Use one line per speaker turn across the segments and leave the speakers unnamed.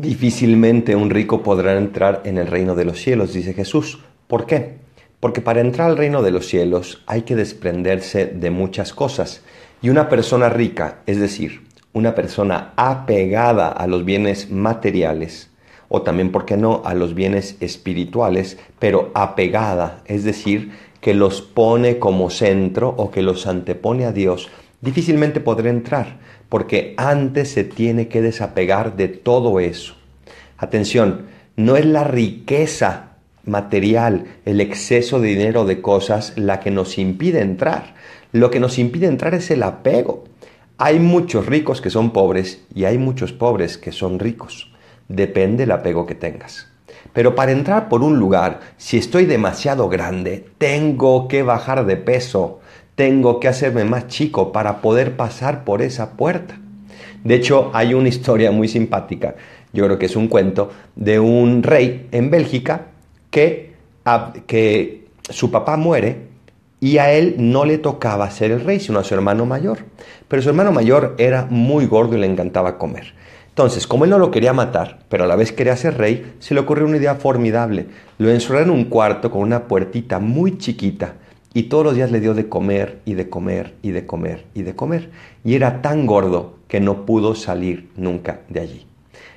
Difícilmente un rico podrá entrar en el reino de los cielos, dice Jesús. ¿Por qué? Porque para entrar al reino de los cielos hay que desprenderse de muchas cosas. Y una persona rica, es decir, una persona apegada a los bienes materiales, o también, ¿por qué no?, a los bienes espirituales, pero apegada, es decir, que los pone como centro o que los antepone a Dios, difícilmente podré entrar, porque antes se tiene que desapegar de todo eso. Atención, no es la riqueza material, el exceso de dinero de cosas la que nos impide entrar. Lo que nos impide entrar es el apego. Hay muchos ricos que son pobres y hay muchos pobres que son ricos. Depende el apego que tengas. Pero para entrar por un lugar, si estoy demasiado grande, tengo que bajar de peso tengo que hacerme más chico para poder pasar por esa puerta. De hecho, hay una historia muy simpática, yo creo que es un cuento, de un rey en Bélgica que, que su papá muere y a él no le tocaba ser el rey, sino a su hermano mayor. Pero su hermano mayor era muy gordo y le encantaba comer. Entonces, como él no lo quería matar, pero a la vez quería ser rey, se le ocurrió una idea formidable. Lo encerró en un cuarto con una puertita muy chiquita y todos los días le dio de comer y de comer y de comer y de comer. Y era tan gordo que no pudo salir nunca de allí.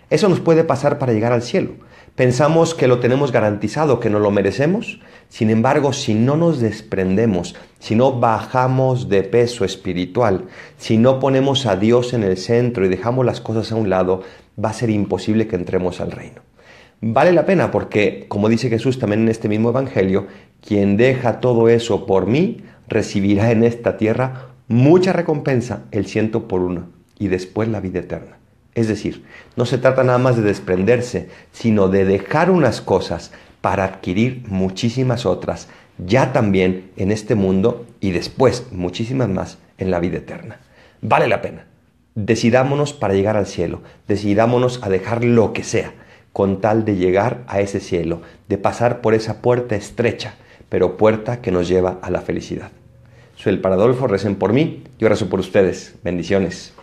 Eso nos puede pasar para llegar al cielo. Pensamos que lo tenemos garantizado, que no lo merecemos. Sin embargo, si no nos desprendemos, si no bajamos de peso espiritual, si no ponemos a Dios en el centro y dejamos las cosas a un lado, va a ser imposible que entremos al reino. Vale la pena porque, como dice Jesús también en este mismo Evangelio, quien deja todo eso por mí, recibirá en esta tierra mucha recompensa, el ciento por uno, y después la vida eterna. Es decir, no se trata nada más de desprenderse, sino de dejar unas cosas para adquirir muchísimas otras, ya también en este mundo y después muchísimas más en la vida eterna. Vale la pena. Decidámonos para llegar al cielo, decidámonos a dejar lo que sea, con tal de llegar a ese cielo, de pasar por esa puerta estrecha, pero puerta que nos lleva a la felicidad. Soy el Paradolfo, recen por mí, yo rezo por ustedes. Bendiciones.